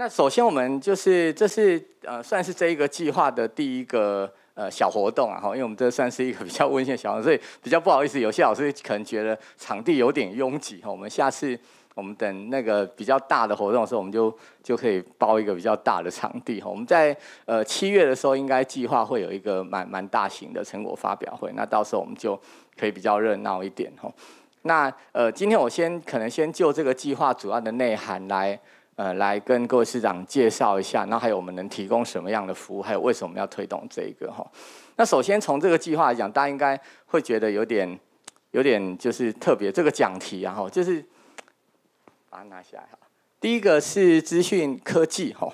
那首先，我们就是这是呃，算是这一个计划的第一个呃小活动啊。哈，因为我们这算是一个比较温馨的小，所以比较不好意思，有些老师可能觉得场地有点拥挤。哈，我们下次。我们等那个比较大的活动的时候，我们就就可以包一个比较大的场地。我们在呃七月的时候，应该计划会有一个蛮蛮大型的成果发表会。那到时候我们就可以比较热闹一点。哈，那呃，今天我先可能先就这个计划主要的内涵来呃来跟各位市长介绍一下。那还有我们能提供什么样的服务，还有为什么要推动这一个哈？那首先从这个计划来讲，大家应该会觉得有点有点就是特别这个讲题啊，哈，就是。把它拿下来哈。第一个是资讯科技吼，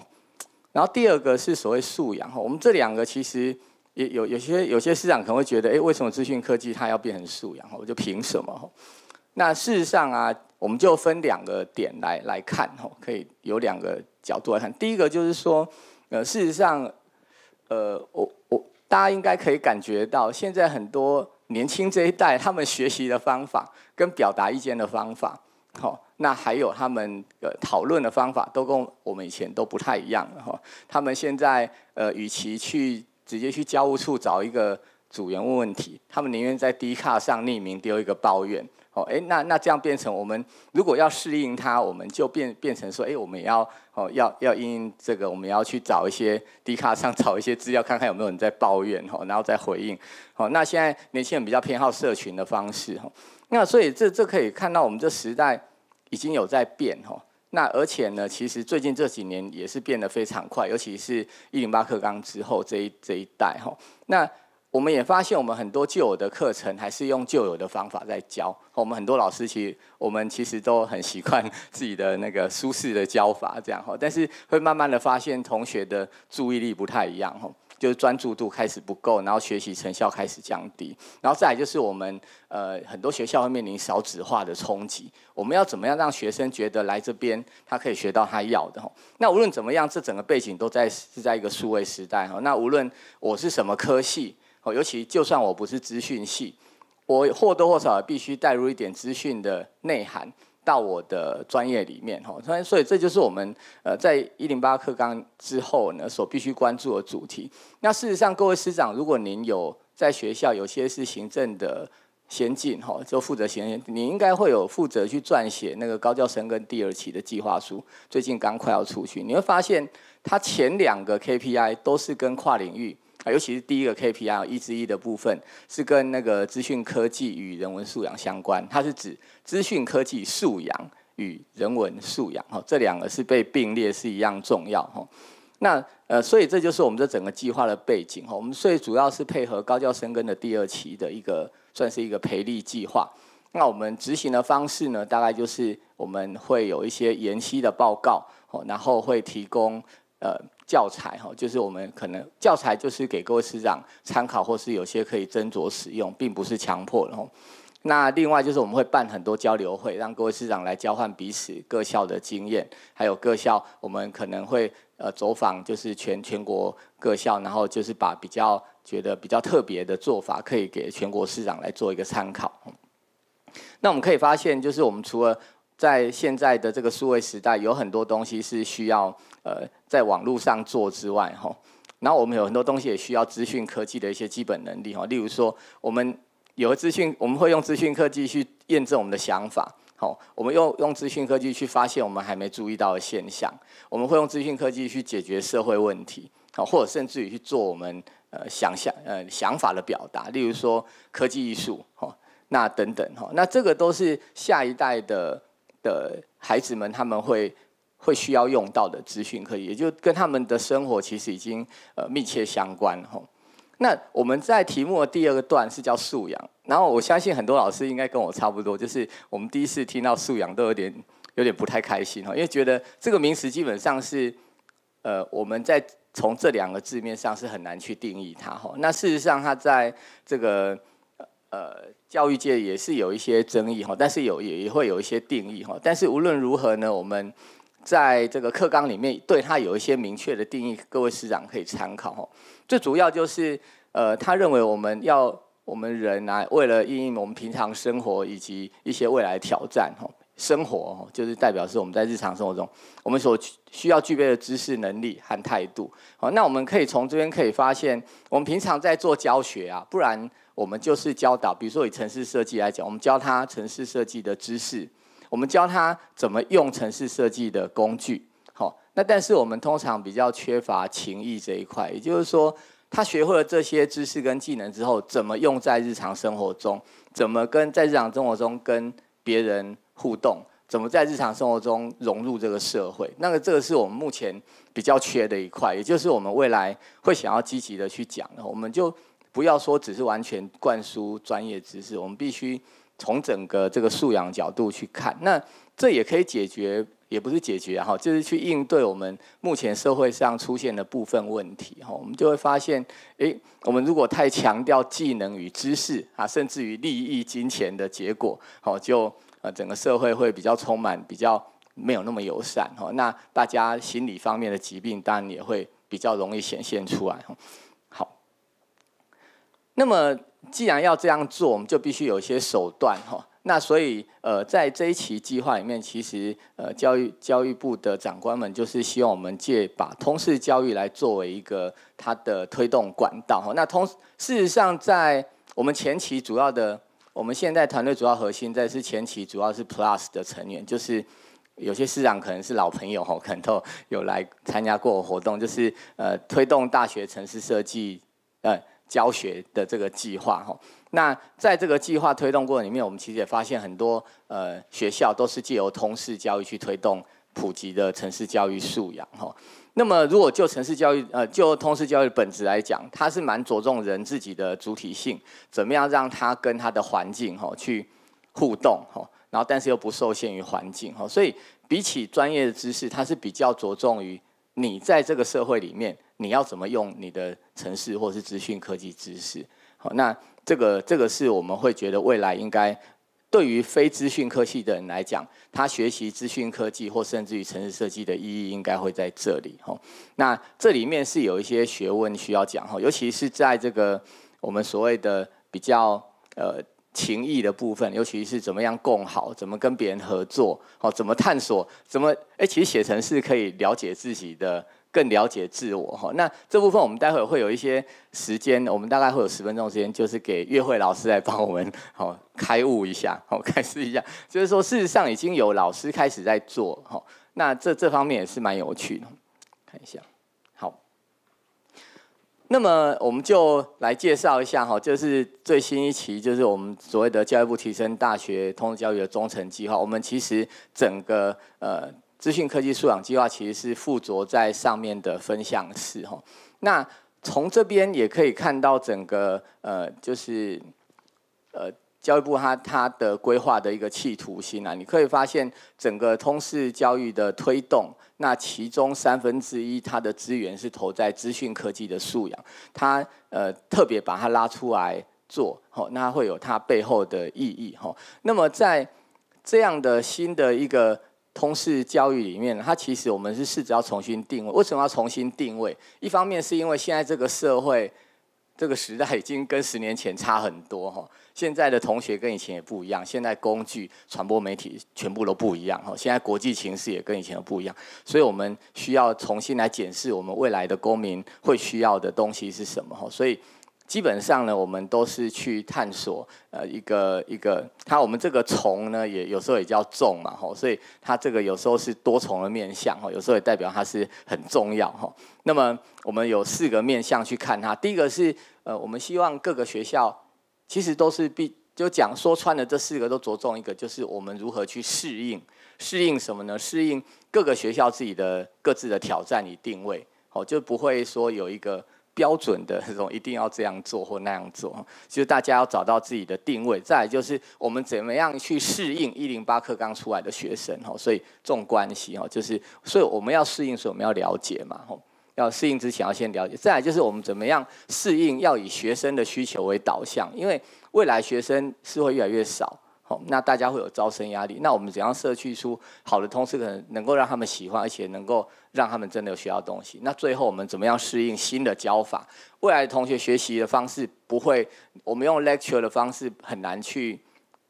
然后第二个是所谓素养哈。我们这两个其实也有有些有些市场可能会觉得，哎，为什么资讯科技它要变成素养哈？我就凭什么？那事实上啊，我们就分两个点来来看哈，可以有两个角度来看。第一个就是说，呃，事实上，呃，我我大家应该可以感觉到，现在很多年轻这一代，他们学习的方法跟表达意见的方法。好，那还有他们呃讨论的方法都跟我们以前都不太一样了哈。他们现在呃，与其去直接去教务处找一个组员问问题，他们宁愿在 D 卡上匿名丢一个抱怨。哦，哎，那那这样变成我们如果要适应它，我们就变变成说，哎，我们要哦要要因这个，我们要去找一些 D 卡上找一些资料，看看有没有人在抱怨哈，然后再回应。哦，那现在年轻人比较偏好社群的方式哈。那所以这这可以看到我们这时代已经有在变哦。那而且呢，其实最近这几年也是变得非常快，尤其是一零八课纲之后这一这一代哈。那我们也发现我们很多旧有的课程还是用旧有的方法在教，我们很多老师其实我们其实都很习惯自己的那个舒适的教法这样哈，但是会慢慢的发现同学的注意力不太一样哈。就是专注度开始不够，然后学习成效开始降低，然后再来就是我们呃很多学校会面临少子化的冲击。我们要怎么样让学生觉得来这边他可以学到他要的？那无论怎么样，这整个背景都在是在一个数位时代哈。那无论我是什么科系哦，尤其就算我不是资讯系，我或多或少必须带入一点资讯的内涵。到我的专业里面，吼，所以这就是我们呃，在一零八课纲之后呢，所必须关注的主题。那事实上，各位师长，如果您有在学校，有些是行政的先进，吼，就负责行政，你应该会有负责去撰写那个高教生跟第二期的计划书，最近刚快要出去，你会发现，他前两个 KPI 都是跟跨领域。啊，尤其是第一个 KPI 一之一的部分是跟那个资讯科技与人文素养相关，它是指资讯科技素养与人文素养，哈，这两个是被并列是一样重要，哈。那呃，所以这就是我们这整个计划的背景，哈。我们最主要是配合高教生跟的第二期的一个算是一个培力计划。那我们执行的方式呢，大概就是我们会有一些延期的报告，哦，然后会提供呃。教材哈，就是我们可能教材就是给各位师长参考，或是有些可以斟酌使用，并不是强迫。然后，那另外就是我们会办很多交流会，让各位师长来交换彼此各校的经验，还有各校我们可能会呃走访，就是全全国各校，然后就是把比较觉得比较特别的做法，可以给全国师长来做一个参考。那我们可以发现，就是我们除了在现在的这个数位时代，有很多东西是需要。呃，在网络上做之外，哈，然后我们有很多东西也需要资讯科技的一些基本能力，哈，例如说，我们有资讯，我们会用资讯科技去验证我们的想法，好，我们用用资讯科技去发现我们还没注意到的现象，我们会用资讯科技去解决社会问题，好，或者甚至于去做我们呃想象呃想法的表达，例如说科技艺术，吼，那等等，哈，那这个都是下一代的的孩子们他们会。会需要用到的资讯，可以也就跟他们的生活其实已经呃密切相关哈。那我们在题目的第二个段是叫素养，然后我相信很多老师应该跟我差不多，就是我们第一次听到素养都有点有点不太开心哈，因为觉得这个名词基本上是呃我们在从这两个字面上是很难去定义它哈。那事实上它在这个呃教育界也是有一些争议哈，但是有也也会有一些定义哈。但是无论如何呢，我们在这个课纲里面，对它有一些明确的定义，各位师长可以参考。哦。最主要就是，呃，他认为我们要我们人啊，为了应应我们平常生活以及一些未来挑战，哈，生活就是代表是我们在日常生活中，我们所需需要具备的知识、能力和态度。好，那我们可以从这边可以发现，我们平常在做教学啊，不然我们就是教导，比如说以城市设计来讲，我们教他城市设计的知识。我们教他怎么用城市设计的工具，好，那但是我们通常比较缺乏情谊这一块，也就是说，他学会了这些知识跟技能之后，怎么用在日常生活中，怎么跟在日常生活中跟别人互动，怎么在日常生活中融入这个社会，那个这个是我们目前比较缺的一块，也就是我们未来会想要积极的去讲，的，我们就不要说只是完全灌输专业知识，我们必须。从整个这个素养角度去看，那这也可以解决，也不是解决哈，就是去应对我们目前社会上出现的部分问题哈。我们就会发现，诶，我们如果太强调技能与知识啊，甚至于利益金钱的结果，好，就呃整个社会会比较充满，比较没有那么友善哈。那大家心理方面的疾病，当然也会比较容易显现出来哈。那么，既然要这样做，我们就必须有一些手段哈。那所以，呃，在这一期计划里面，其实呃，教育教育部的长官们就是希望我们借把通识教育来作为一个它的推动管道哈。那通事实上，在我们前期主要的，我们现在团队主要核心在是前期主要是 Plus 的成员，就是有些市长可能是老朋友哈，可能有有来参加过活动，就是呃，推动大学城市设计，呃。教学的这个计划哈，那在这个计划推动过程里面，我们其实也发现很多呃学校都是借由通识教育去推动普及的城市教育素养哈。那么如果就城市教育呃就通识教育本质来讲，它是蛮着重人自己的主体性，怎么样让他跟他的环境哈去互动哈，然后但是又不受限于环境哈，所以比起专业的知识，它是比较着重于你在这个社会里面。你要怎么用你的城市或是资讯科技知识？好，那这个这个是我们会觉得未来应该对于非资讯科技的人来讲，他学习资讯科技或甚至于城市设计的意义应该会在这里。吼，那这里面是有一些学问需要讲。吼，尤其是在这个我们所谓的比较呃情谊的部分，尤其是怎么样共好，怎么跟别人合作，好，怎么探索，怎么哎，其实写城市可以了解自己的。更了解自我哈，那这部分我们待会会有一些时间，我们大概会有十分钟时间，就是给乐慧老师来帮我们好开悟一下，好 开始一下，就是说事实上已经有老师开始在做哈，那这这方面也是蛮有趣的，看一下好，那么我们就来介绍一下哈，就是最新一期就是我们所谓的教育部提升大学通识教育的中诚计划，我们其实整个呃。资讯科技素养计划其实是附着在上面的分项式哈。那从这边也可以看到整个呃，就是呃，教育部它它的规划的一个企图心啊。你可以发现整个通识教育的推动，那其中三分之一它的资源是投在资讯科技的素养，它呃特别把它拉出来做，好，那会有它背后的意义哈。那么在这样的新的一个通识教育里面，它其实我们是试着要重新定位。为什么要重新定位？一方面是因为现在这个社会、这个时代已经跟十年前差很多哈。现在的同学跟以前也不一样，现在工具、传播媒体全部都不一样哈。现在国际形势也跟以前不一样，所以我们需要重新来检视我们未来的公民会需要的东西是什么哈。所以。基本上呢，我们都是去探索，呃，一个一个它我们这个虫呢，也有时候也叫重嘛，吼，所以它这个有时候是多重的面相，吼，有时候也代表它是很重要，哈。那么我们有四个面相去看它，第一个是呃，我们希望各个学校其实都是必就讲说穿了这四个都着重一个，就是我们如何去适应，适应什么呢？适应各个学校自己的各自的挑战与定位，哦，就不会说有一个。标准的这种一定要这样做或那样做，就是大家要找到自己的定位。再就是我们怎么样去适应一零八课刚出来的学生，哈，所以重关系，哈，就是所以我们要适应，所以我们要了解嘛，吼，要适应之前要先了解。再来就是我们怎么样适应，要以学生的需求为导向，因为未来学生是会越来越少。好，那大家会有招生压力。那我们怎样设计出好的通可能能够让他们喜欢，而且能够让他们真的有学到东西？那最后我们怎么样适应新的教法？未来的同学学习的方式不会，我们用 lecture 的方式很难去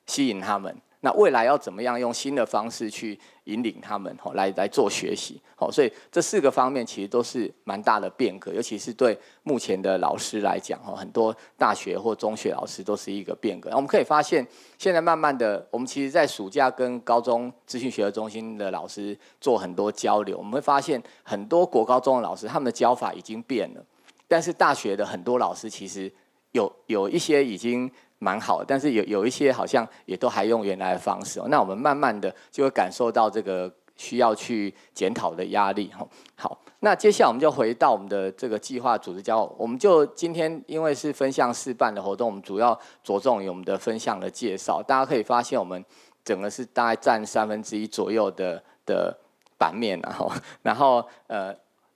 吸引他们。那未来要怎么样用新的方式去引领他们哦，来来做学习哦，所以这四个方面其实都是蛮大的变革，尤其是对目前的老师来讲哦，很多大学或中学老师都是一个变革。我们可以发现，现在慢慢的，我们其实在暑假跟高中资讯学的中心的老师做很多交流，我们会发现很多国高中的老师他们的教法已经变了，但是大学的很多老师其实有有一些已经。蛮好，但是有有一些好像也都还用原来的方式哦。那我们慢慢的就会感受到这个需要去检讨的压力哦。好，那接下来我们就回到我们的这个计划组织交我们就今天因为是分项试办的活动，我们主要着重于我们的分项的介绍。大家可以发现我们整个是大概占三分之一左右的的版面啊。然后呃。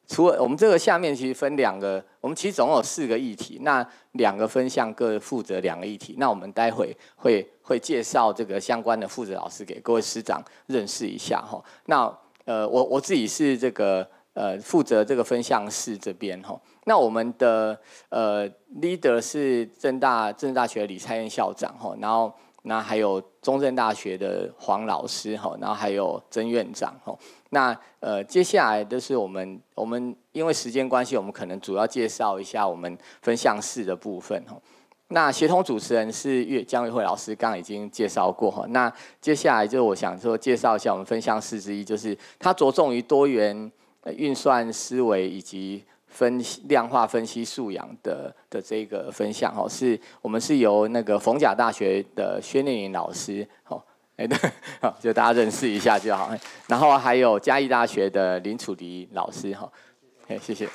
除了我们这个下面其实分两个，我们其实总共有四个议题，那两个分项各负责两个议题，那我们待会会会介绍这个相关的负责老师给各位师长认识一下哈。那呃，我我自己是这个呃负责这个分项室这边哈。那我们的呃 leader 是政大政大学李蔡彦校长哈，然后。那还有中正大学的黄老师哈，然后还有曾院长哈。那呃，接下来就是我们我们因为时间关系，我们可能主要介绍一下我们分项四的部分哈。那协同主持人是岳江玉慧老师，刚刚已经介绍过哈。那接下来就我想说介绍一下我们分项四之一，就是它着重于多元运算思维以及。分量化分析素养的的这个分享哦，是我们是由那个逢甲大学的薛念颖老师哦，哎对，好，就大家认识一下就好。然后还有嘉义大学的林楚黎老师哈，哎谢谢。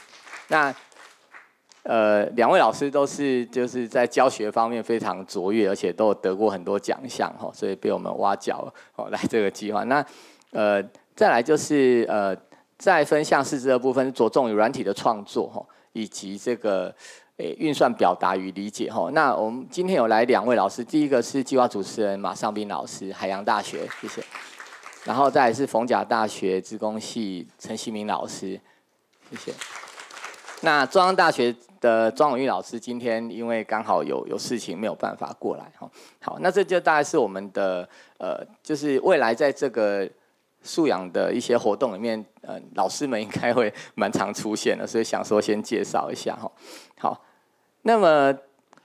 那呃两位老师都是就是在教学方面非常卓越，而且都有得过很多奖项哈，所以被我们挖角哦来这个计划。那呃再来就是呃。再分向四肢的部分，着重于软体的创作哈，以及这个诶运算表达与理解哈。那我们今天有来两位老师，第一个是计划主持人马尚斌老师，海洋大学，谢谢。然后再是逢甲大学职工系陈希明老师，谢谢。那中央大学的庄永玉老师今天因为刚好有有事情没有办法过来哈。好，那这就大概是我们的呃，就是未来在这个。素养的一些活动里面，呃，老师们应该会蛮常出现的，所以想说先介绍一下哈。好，那么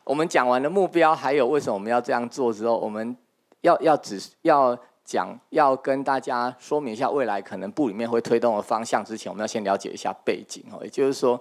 我们讲完了目标，还有为什么我们要这样做之后，我们要要只要讲，要跟大家说明一下未来可能部里面会推动的方向。之前我们要先了解一下背景哦，也就是说。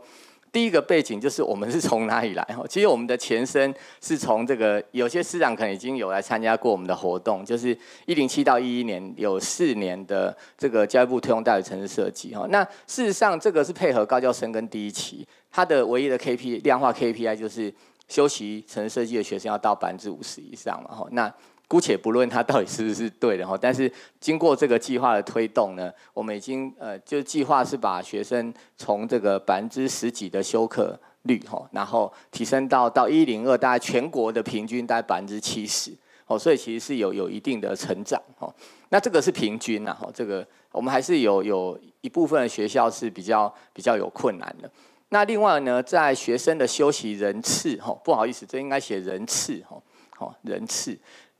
第一个背景就是我们是从哪里来？哈，其实我们的前身是从这个有些师长可能已经有来参加过我们的活动，就是一零七到一一年有四年的这个教育部推动大学城市设计，哈，那事实上这个是配合高教生跟第一期，它的唯一的 K P 量化 K P I 就是修习城市设计的学生要到百分之五十以上嘛，哈，那。姑且不论他到底是不是对的哈，但是经过这个计划的推动呢，我们已经呃，就计划是把学生从这个百分之十几的休课率哈，然后提升到到一零二，大概全国的平均大概百分之七十哦，所以其实是有有一定的成长哈。那这个是平均呐哈，这个我们还是有有一部分的学校是比较比较有困难的。那另外呢，在学生的休息人次哈，不好意思，这应该写人次哈，好人次。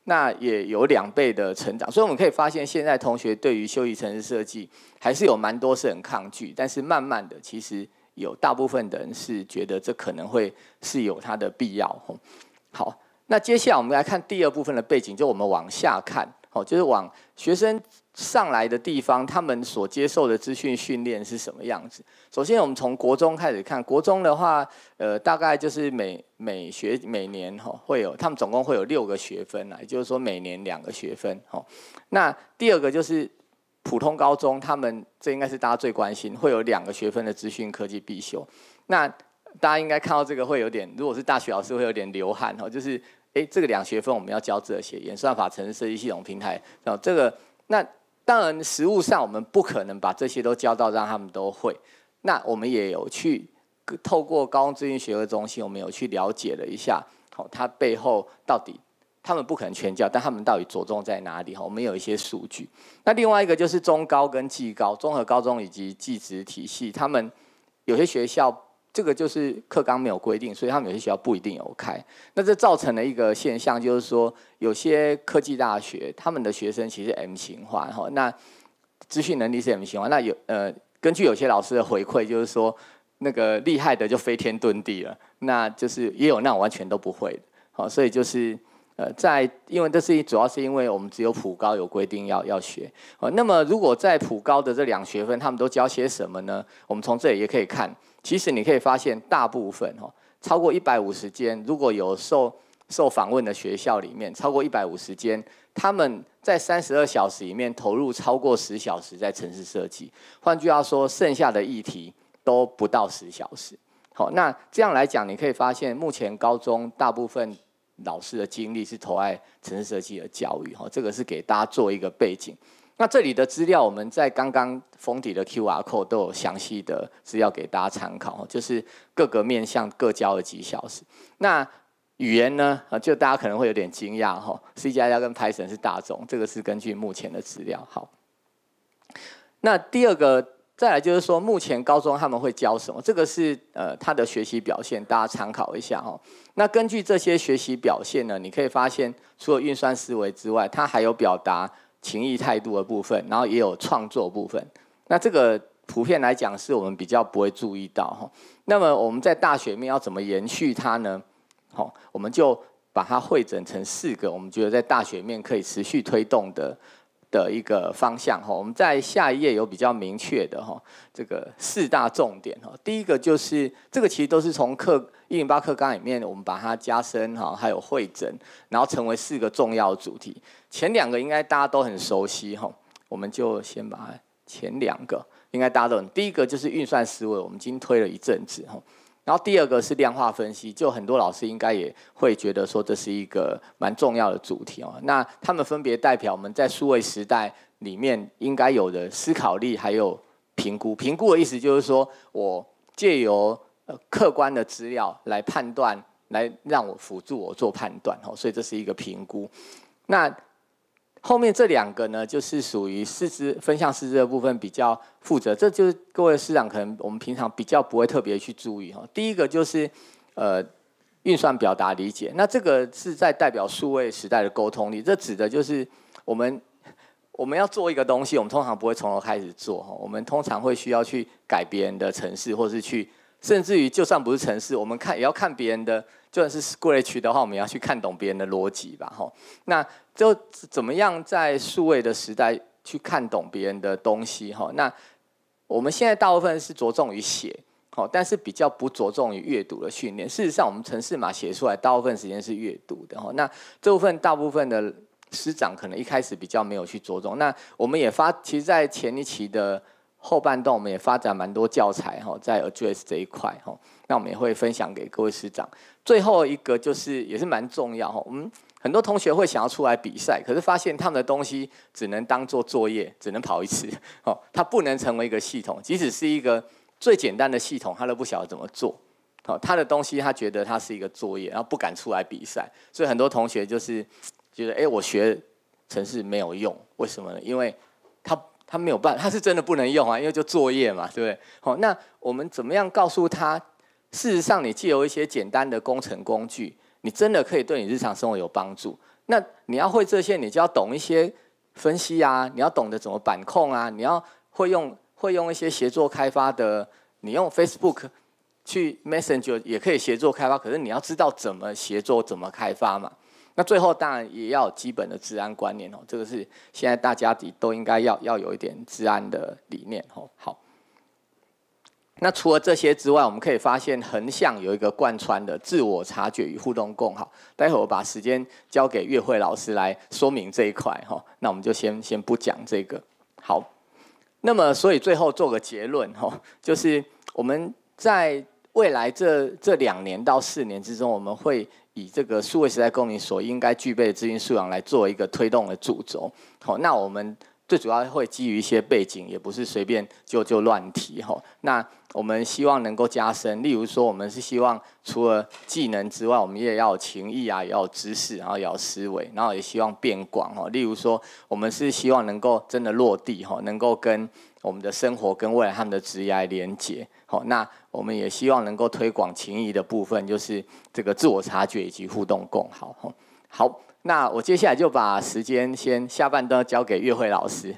那也有两倍的成长，所以我们可以发现，现在同学对于休息城市设计还是有蛮多是很抗拒，但是慢慢的，其实有大部分的人是觉得这可能会是有它的必要。好，那接下来我们来看第二部分的背景，就我们往下看，哦，就是往学生。上来的地方，他们所接受的资讯训练是什么样子？首先，我们从国中开始看，国中的话，呃，大概就是每每学每年哈会有，他们总共会有六个学分啊，也就是说每年两个学分哈。那第二个就是普通高中，他们这应该是大家最关心，会有两个学分的资讯科技必修。那大家应该看到这个会有点，如果是大学老师会有点流汗哦，就是哎，这个两学分我们要教这些演算法、城市设计系统平台，然后这个那。当然，实物上我们不可能把这些都教到让他们都会。那我们也有去透过高中资讯学会中心，我们有去了解了一下，好，它背后到底他们不可能全教，但他们到底着重在哪里？哈，我们有一些数据。那另外一个就是中高跟技高，综合高中以及技职体系，他们有些学校。这个就是课纲没有规定，所以他们有些学校不一定有开。那这造成了一个现象，就是说有些科技大学他们的学生其实 M 型化，哈，那资讯能力是 M 型化。那有呃，根据有些老师的回馈，就是说那个厉害的就飞天遁地了，那就是也有那完全都不会的。好，所以就是呃，在因为这是主要是因为我们只有普高有规定要要学。哦，那么如果在普高的这两学分，他们都教些什么呢？我们从这里也可以看。其实你可以发现，大部分哈超过一百五十间如果有受受访问的学校里面超过一百五十间，他们在三十二小时里面投入超过十小时在城市设计。换句话说，剩下的议题都不到十小时。好，那这样来讲，你可以发现目前高中大部分老师的精力是投在城市设计的教育。哈，这个是给大家做一个背景。那这里的资料，我们在刚刚封底的 Q R code 都有详细的资料给大家参考，就是各个面向各教了几小时。那语言呢？就大家可能会有点惊讶哈，C 加加跟 Python 是大众，这个是根据目前的资料。好，那第二个再来就是说，目前高中他们会教什么？这个是呃，他的学习表现，大家参考一下哦。那根据这些学习表现呢，你可以发现，除了运算思维之外，它还有表达。情谊态度的部分，然后也有创作部分。那这个普遍来讲，是我们比较不会注意到哈。那么我们在大学面要怎么延续它呢？好，我们就把它汇整成四个，我们觉得在大学面可以持续推动的的一个方向哈。我们在下一页有比较明确的哈，这个四大重点哈。第一个就是这个其实都是从课。一零八课纲里面，我们把它加深哈，还有会诊，然后成为四个重要主题。前两个应该大家都很熟悉哈，我们就先把它前两个应该大家都第一个就是运算思维，我们已经推了一阵子哈。然后第二个是量化分析，就很多老师应该也会觉得说这是一个蛮重要的主题哦。那他们分别代表我们在数位时代里面应该有的思考力，还有评估。评估的意思就是说我借由。呃，客观的资料来判断，来让我辅助我做判断哦，所以这是一个评估。那后面这两个呢，就是属于师资分项师资的部分比较负责，这就是各位师长可能我们平常比较不会特别去注意哈。第一个就是呃运算表达理解，那这个是在代表数位时代的沟通力，这指的就是我们我们要做一个东西，我们通常不会从头开始做哈，我们通常会需要去改别人的城市，或是去。甚至于，就算不是城市，我们看也要看别人的。就算是 Scratch 的话，我们要去看懂别人的逻辑吧，吼。那就怎么样在数位的时代去看懂别人的东西，哈。那我们现在大部分是着重于写，好，但是比较不着重于阅读的训练。事实上，我们城市码写出来，大部分时间是阅读的，哈。那这部分大部分的师长可能一开始比较没有去着重。那我们也发，其实在前一期的。后半段我们也发展蛮多教材哈，在 Address 这一块哈，那我们也会分享给各位师长。最后一个就是也是蛮重要哈，我们很多同学会想要出来比赛，可是发现他们的东西只能当做作业，只能跑一次哦，它不能成为一个系统，即使是一个最简单的系统，他都不晓得怎么做哦，他的东西他觉得他是一个作业，然后不敢出来比赛，所以很多同学就是觉得哎，我学城市没有用，为什么呢？因为他。他没有办，他是真的不能用啊，因为就作业嘛，对不对？好，那我们怎么样告诉他？事实上，你既有一些简单的工程工具，你真的可以对你日常生活有帮助。那你要会这些，你就要懂一些分析啊，你要懂得怎么板控啊，你要会用会用一些协作开发的。你用 Facebook 去 Messenger 也可以协作开发，可是你要知道怎么协作，怎么开发嘛。那最后当然也要基本的治安观念哦，这个是现在大家底都应该要要有一点治安的理念哦。好，那除了这些之外，我们可以发现横向有一个贯穿的自我察觉与互动共好。待会我把时间交给岳慧老师来说明这一块哈。那我们就先先不讲这个。好，那么所以最后做个结论哈，就是我们在未来这这两年到四年之中，我们会。以这个数位时代公民所应该具备的资讯素养来做一个推动的主轴，好，那我们最主要会基于一些背景，也不是随便就就乱提哈。那我们希望能够加深，例如说，我们是希望除了技能之外，我们也要有情谊啊，也要有知识，然后也要思维，然后也希望变广哦。例如说，我们是希望能够真的落地哈，能够跟我们的生活跟未来他们的职业连接。好，那我们也希望能够推广情谊的部分，就是这个自我察觉以及互动共好。好，那我接下来就把时间先下半段交给岳慧老师。